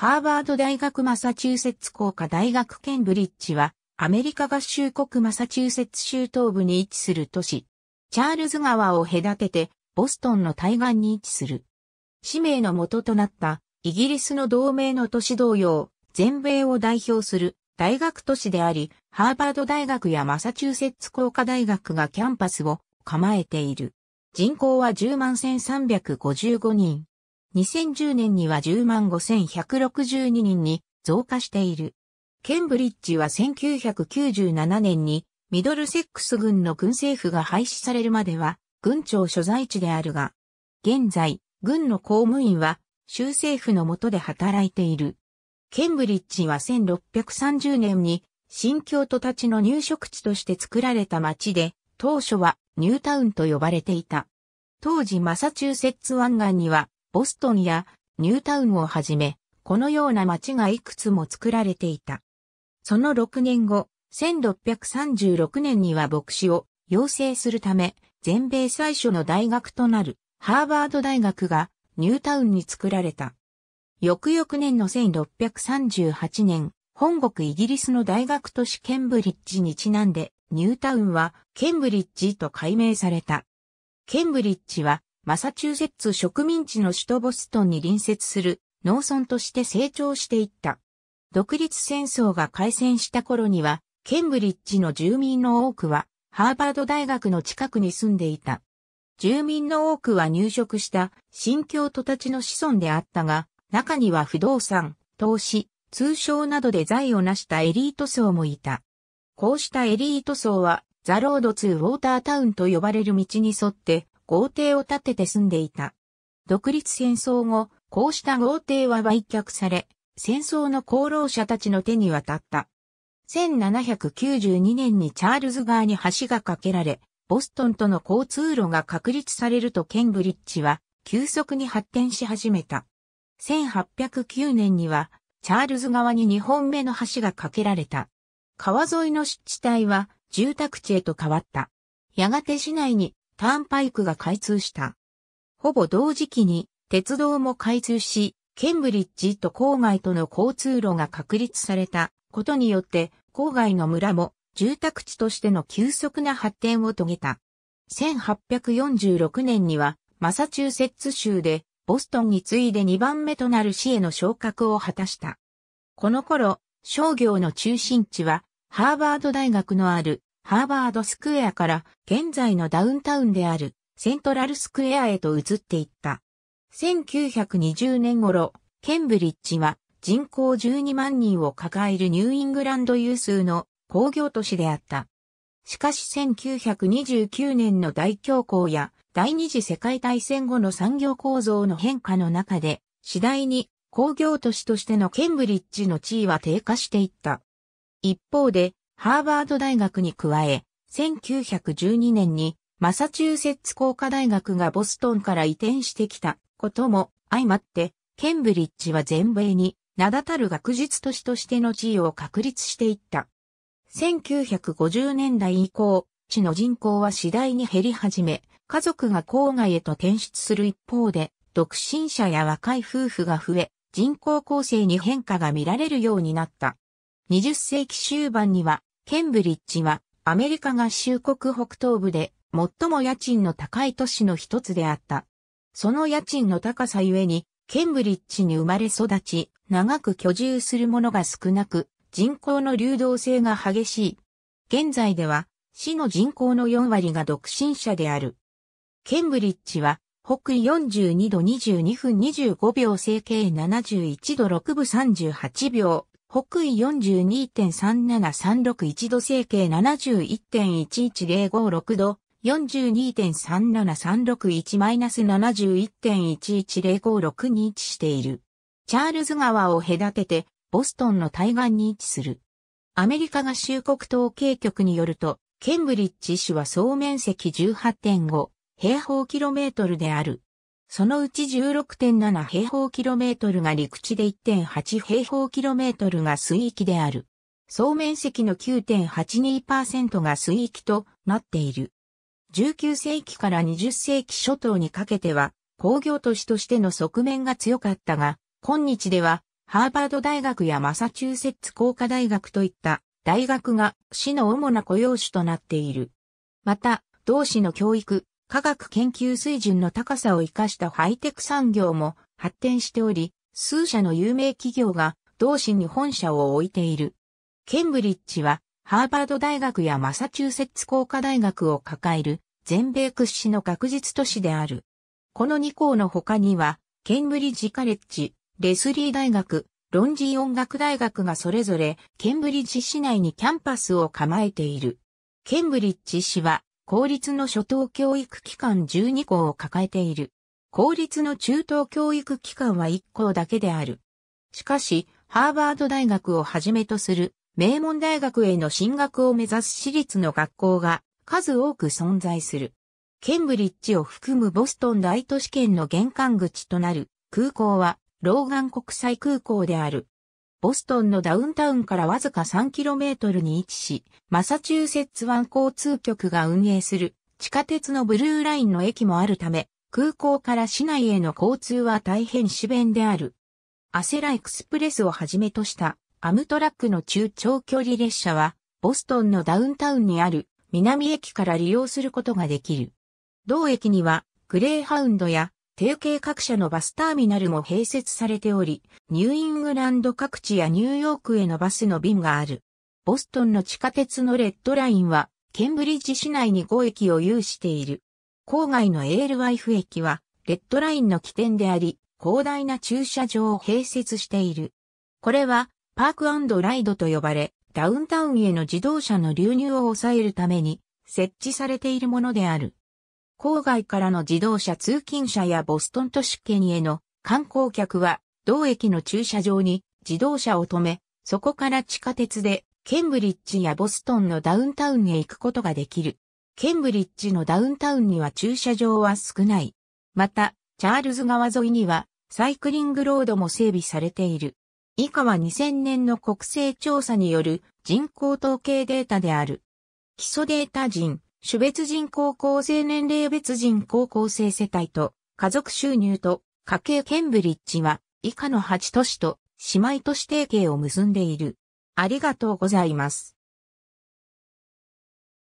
ハーバード大学マサチューセッツ工科大学ケンブリッジは、アメリカ合衆国マサチューセッツ州東部に位置する都市、チャールズ川を隔てて、ボストンの対岸に位置する。氏名の元となった、イギリスの同盟の都市同様、全米を代表する大学都市であり、ハーバード大学やマサチューセッツ工科大学がキャンパスを構えている。人口は10万1355人。2010年には10万5162人に増加している。ケンブリッジは1997年にミドルセックス軍の軍政府が廃止されるまでは軍庁所在地であるが、現在、軍の公務員は州政府の下で働いている。ケンブリッジは1630年に新京都たちの入植地として作られた町で、当初はニュータウンと呼ばれていた。当時マサチューセッツ湾岸にはボストンやニュータウンをはじめ、このような街がいくつも作られていた。その6年後、1636年には牧師を養成するため、全米最初の大学となるハーバード大学がニュータウンに作られた。翌々年の1638年、本国イギリスの大学都市ケンブリッジにちなんで、ニュータウンはケンブリッジと改名された。ケンブリッジはマサチューセッツ植民地の首都ボストンに隣接する農村として成長していった。独立戦争が開戦した頃には、ケンブリッジの住民の多くは、ハーバード大学の近くに住んでいた。住民の多くは入植した新教徒たちの子孫であったが、中には不動産、投資、通商などで財を成したエリート層もいた。こうしたエリート層は、ザ・ロード・ツー・ウォータータウンと呼ばれる道に沿って、豪邸を建てて住んでいた。独立戦争後、こうした豪邸は売却され、戦争の功労者たちの手に渡った。1792年にチャールズ川に橋が架けられ、ボストンとの交通路が確立されるとケンブリッジは急速に発展し始めた。1809年にはチャールズ川に2本目の橋が架けられた。川沿いの湿地帯は住宅地へと変わった。やがて市内にターンパイクが開通した。ほぼ同時期に鉄道も開通し、ケンブリッジと郊外との交通路が確立されたことによって郊外の村も住宅地としての急速な発展を遂げた。1846年にはマサチューセッツ州でボストンに次いで2番目となる市への昇格を果たした。この頃、商業の中心地はハーバード大学のあるハーバードスクエアから現在のダウンタウンであるセントラルスクエアへと移っていった。1920年頃、ケンブリッジは人口12万人を抱えるニューイングランド有数の工業都市であった。しかし1929年の大恐慌や第二次世界大戦後の産業構造の変化の中で、次第に工業都市としてのケンブリッジの地位は低下していった。一方で、ハーバード大学に加え、1912年にマサチューセッツ工科大学がボストンから移転してきたことも相まって、ケンブリッジは全米に名だたる学術都市としての地位を確立していった。1950年代以降、地の人口は次第に減り始め、家族が郊外へと転出する一方で、独身者や若い夫婦が増え、人口構成に変化が見られるようになった。20世紀終盤にはケンブリッジはアメリカ合衆国北東部で最も家賃の高い都市の一つであった。その家賃の高さゆえに、ケンブリッジに生まれ育ち、長く居住する者が少なく、人口の流動性が激しい。現在では、市の人口の4割が独身者である。ケンブリッジは、北緯42度22分25秒整形71度6分38秒、北緯42.37361度整形71.11056度42.37361-71.11056に位置している。チャールズ川を隔てて、ボストンの対岸に位置する。アメリカ合衆国統計局によると、ケンブリッジ市は総面積18.5平方キロメートルである。そのうち16.7平方キロメートルが陸地で1.8平方キロメートルが水域である。総面積の9.82%が水域となっている。19世紀から20世紀初頭にかけては工業都市としての側面が強かったが、今日ではハーバード大学やマサチューセッツ工科大学といった大学が市の主な雇用主となっている。また、同市の教育、科学研究水準の高さを生かしたハイテク産業も発展しており、数社の有名企業が同市に本社を置いている。ケンブリッジはハーバード大学やマサチューセッツ工科大学を抱える全米屈指の学術都市である。この2校の他には、ケンブリッジカレッジ、レスリー大学、ロンジー音楽大学がそれぞれケンブリッジ市内にキャンパスを構えている。ケンブリッジ市は公立の初等教育機関12校を抱えている。公立の中等教育機関は1校だけである。しかし、ハーバード大学をはじめとする名門大学への進学を目指す私立の学校が数多く存在する。ケンブリッジを含むボストン大都市圏の玄関口となる空港はローガン国際空港である。ボストンのダウンタウンからわずか 3km に位置し、マサチューセッツ湾交通局が運営する地下鉄のブルーラインの駅もあるため、空港から市内への交通は大変主便である。アセラエクスプレスをはじめとしたアムトラックの中長距離列車は、ボストンのダウンタウンにある南駅から利用することができる。同駅には、グレーハウンドや提携各社のバスターミナルも併設されており、ニューイングランド各地やニューヨークへのバスの便がある。ボストンの地下鉄のレッドラインは、ケンブリッジ市内に5駅を有している。郊外のエールワイフ駅は、レッドラインの起点であり、広大な駐車場を併設している。これは、パークライドと呼ばれ、ダウンタウンへの自動車の流入を抑えるために、設置されているものである。郊外からの自動車通勤者やボストン都市圏への観光客は、同駅の駐車場に自動車を止め、そこから地下鉄でケンブリッジやボストンのダウンタウンへ行くことができる。ケンブリッジのダウンタウンには駐車場は少ない。また、チャールズ川沿いにはサイクリングロードも整備されている。以下は2000年の国勢調査による人口統計データである。基礎データ人。種別人口構成年齢別人口構成世帯と家族収入と家計ケンブリッジは以下の8都市と姉妹都市提携を結んでいる。ありがとうございます。